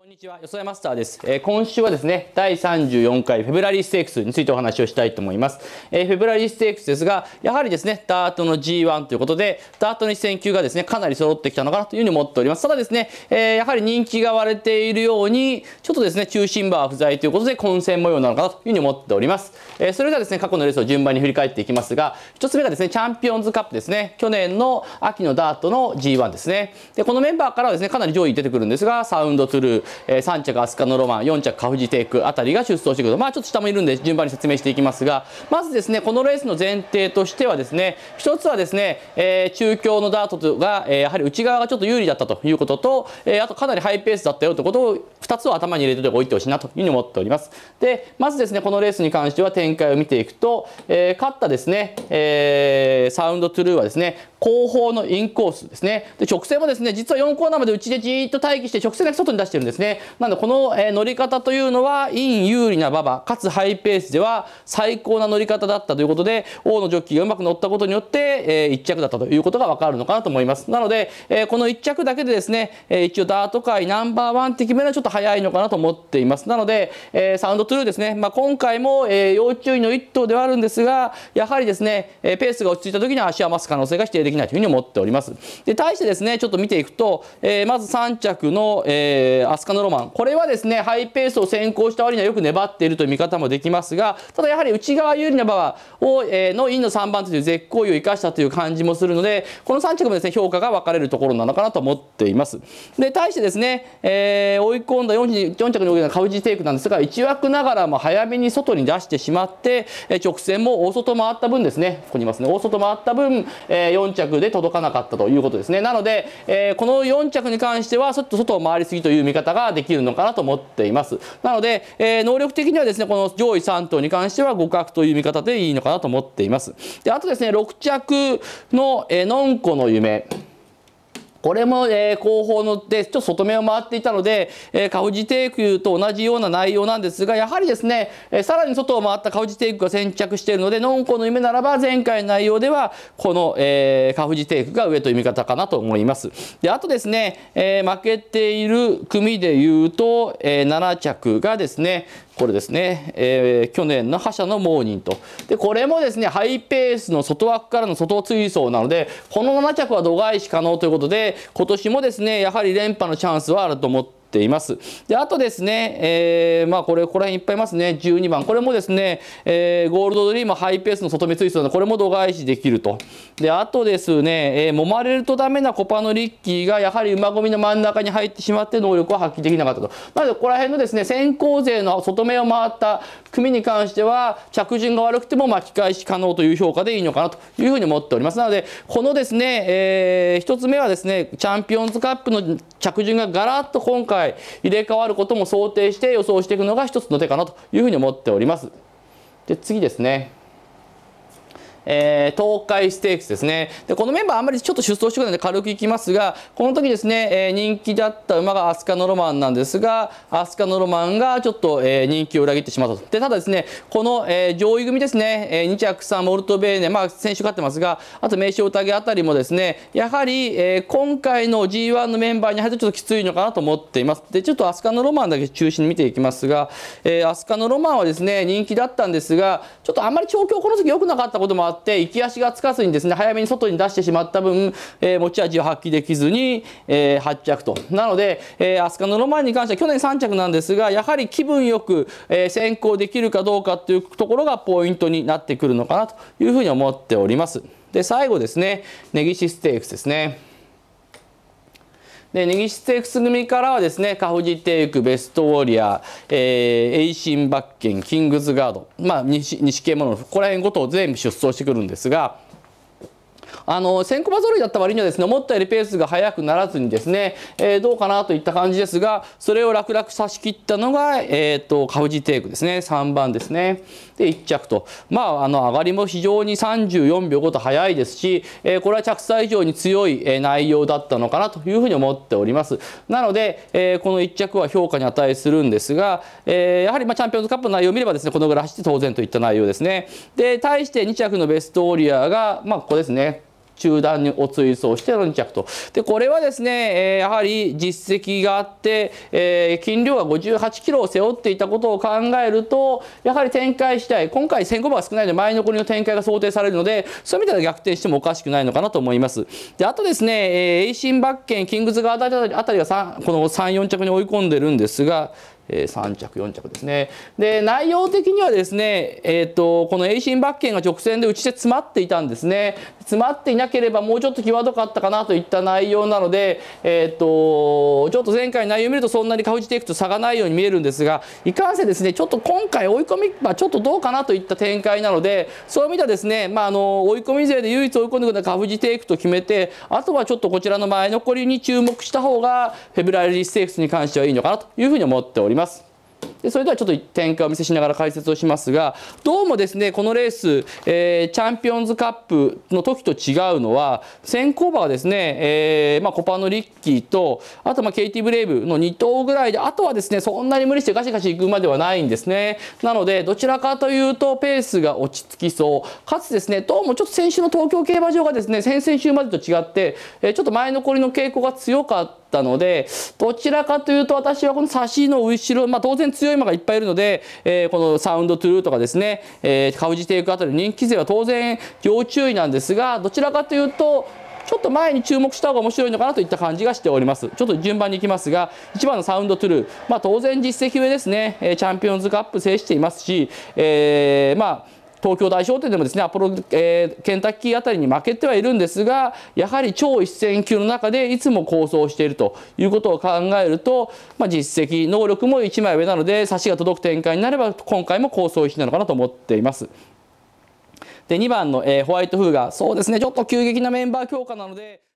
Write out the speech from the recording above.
こんにちは、よそやマスターです、えー、今週はですね、第34回フェブラリーステークスについてお話をしたいと思います。えー、フェブラリーステークスですが、やはりですね、ダートの G1 ということで、ダートの一戦級がですね、かなり揃ってきたのかなというふうに思っております。ただですね、えー、やはり人気が割れているように、ちょっとですね、中心バは不在ということで混戦模様なのかなというふうに思っております。えそれではですね、過去のレースを順番に振り返っていきますが、1つ目がですね、チャンピオンズカップですね、去年の秋のダートの G1 ですね。で、このメンバーからはですね、かなり上位出てくるんですが、サウンドトゥルー、え3着飛鳥のロマン、4着カフジテイクあたりが出走してくる。まあちょっと下もいるんで順番に説明していきますが、まずですね、このレースの前提としてはですね、一つはですね、えー、中京のダートが、えやはり内側がちょっと有利だったということと、えー、あとかなりハイペースだったよということを2つを頭に入れておいてほしいなというふうに思っております。で、まずですね、このレースに関しては展開を見ていくと、えー、勝ったですね、えー、サウンドトゥルーはですね、後方のインコースですね。で、直線もですね、実は4コーナーまでうちでじっと待機して直線だけ外に出してるんですね。なので、この、えー、乗り方というのは、イン有利な馬場、かつハイペースでは最高な乗り方だったということで、王のジョッキーがうまく乗ったことによって、えー、1着だったということがわかるのかなと思います。なので、えー、この1着だけでですね、えー、一応ダート界ナンバーワンって決めのちょっと早いのかなと思っていますなので、えー、サウンドトゥルーですね、まあ、今回も、えー、要注意の一頭ではあるんですがやはりですね、えー、ペースが落ち着いた時に足を余す可能性が否定できないというふうに思っておりますで対してですねちょっと見ていくと、えー、まず3着の、えー、アスカのロマンこれはですねハイペースを先行した割にはよく粘っているという見方もできますがただやはり内側有利な場を、えー、のインの3番手という絶好位を生かしたという感じもするのでこの3着もですね評価が分かれるところなのかなと思っていますで対してですね、えー、追い込ん度は 4, 4着におけなカウジテイクなんですが1枠ながらも早めに外に出してしまって直線も大外回った分ですねここにいますね大外回った分4着で届かなかったということですねなのでこの4着に関してはちょっと外を回りすぎという見方ができるのかなと思っていますなので能力的にはですねこの上位3頭に関しては互角という見方でいいのかなと思っていますであとですね6着ののんこの夢これも、えー、後方のでちょっと外目を回っていたので、えー、カフジテイクと同じような内容なんですがやはりですね、えー、さらに外を回ったカフジテイクが先着しているのでノンコの夢ならば前回の内容ではこの、えー、カフジテイクが上という見方かなと思います。であとですね、えー、負けている組でいうと、えー、7着がですねこれですね、えー、去年の覇者のモーニンとでこれもですねハイペースの外枠からの外追走なのでこの7着は度外視可能ということで今年もですねやはり連覇のチャンスはあると思ってています。で、あとですね、えー、まあこれ、ここら辺いっぱいいますね。12番。これもですね、えー、ゴールドドリームハイペースの外目ツイスなので、これも度外視できると。で、あとですね、えー、揉まれるとダメなコパのリッキーが、やはり馬込みの真ん中に入ってしまって能力は発揮できなかったと。なので、ここら辺のですね、先行勢の外目を回った組に関しては、着順が悪くても巻き返し可能という評価でいいのかなというふうに思っております。なので、このですね、えー、1つ目はですね、チャンピオンズカップの着順がガラッと今回回入れ替わることも想定して予想していくのが一つの手かなというふうに思っております。で次ですねえー、東海ステークスですね。で、このメンバーあんまりちょっと出走してくるので軽くいきますが、この時ですね、えー、人気だった馬がアスカのロマンなんですが、アスカのロマンがちょっと、えー、人気を裏切ってしまったと。で、ただですね、この、えー、上位組ですね、えー、2着さん、モルトベーネ、まあ、先週勝ってますが、あと名称タゲあたりもですね、やはり、えー、今回の G1 のメンバーに入るとちょっときついのかなと思っています。で、ちょっとアスカのロマンだけ中心に見ていきますが、えー、アスカのロマンはですね、人気だったんですが、ちょっとあんまり調教この時良くなかったこともあって、って、行き足がつかずにですね、早めに外に出してしまった分、えー、持ち味を発揮できずに、えー、8着と。なので、えー、アスカのロマンに関しては去年3着なんですが、やはり気分よく、えー、先行できるかどうかっていうところがポイントになってくるのかなというふうに思っております。で、最後ですね、ネギシステークスですね。で根岸ステークス組からはですねカフジテイクベストウォリアー、えー、エイシンバッケンキングズガードまあ西西系ものここら辺ごと全部出走してくるんですがあの、先駒揃いだった割にはですね、思ったよりペースが速くならずにですね、えー、どうかなといった感じですが、それを楽々差し切ったのが、えっ、ー、と、カウジテイクですね、3番ですね。で、1着と。まあ、あの、上がりも非常に34秒5と速いですし、えー、これは着差以上に強い、え内容だったのかなというふうに思っております。なので、えー、この1着は評価に値するんですが、えー、やはりまあチャンピオンズカップの内容を見ればですね、このぐらい走って当然といった内容ですね。で、対して2着のベストオーリアが、まあ、ここですね。中断にお追走して4着と。で、これはですね、えー、やはり実績があって、えー、金量が58キロを背負っていたことを考えると、やはり展開次第、今回戦後馬が少ないので前残りの展開が想定されるので、そういう意味では逆転してもおかしくないのかなと思います。で、あとですね、えー、エイシンバッケン、キングズガードあたりがこの3、4着に追い込んでるんですが、えー、3着4着ですねで内容的にはですね、えーと、この栄進バッケンが直線で打ち手詰まっていたんですね詰まっていなければもうちょっと際どかったかなといった内容なので、えーと、ちょっと前回内容を見るとそんなに顔じていくと差がないように見えるんですがいかんせですねちょっと今回追い込みはちょっとどうかなといった展開なのでそういう意味ではですね、まあ、あの追い込み勢で唯一追い込んでくるのはカフジテイクと決めてあとはちょっとこちらの前残りに注目した方がフェブラリーステークスに関してはいいのかなというふうに思っております。ますでそれではちょっと展開をお見せしながら解説をしますがどうもですねこのレース、えー、チャンピオンズカップの時と違うのは先行馬はですね、えー、まあ、コパノリッキーとあとまあケイティ・ブレイブの2頭ぐらいであとはですねそんなに無理してガシガシ行くまではないんですねなのでどちらかというとペースが落ち着きそうかつですねどうもちょっと先週の東京競馬場がですね先々週までと違って、えー、ちょっと前残りの傾向が強かったったのでどちらかというと私はこの差しの後ろ、まあ、当然強い馬がいっぱいいるので、えー、このサウンドトゥルーとかですね、えー、カウジテイクあたりの人気勢は当然要注意なんですがどちらかというとちょっと前に注目した方が面白いのかなといった感じがしております。ちょっと順番にいきますが、1番のサウンドトゥルー、まあ、当然実績上ですね、チャンピオンズカップ制していますし、えー、まあ、東京大商店でもですねアポロ、えー、ケンタッキーあたりに負けてはいるんですがやはり超一戦級の中でいつも構想しているということを考えると、まあ、実績能力も1枚上なので差しが届く展開になれば今回も構想一なのかなと思っています。で2番の、えー、ホワイトフーガーそうですねちょっと急激なメンバー強化なので。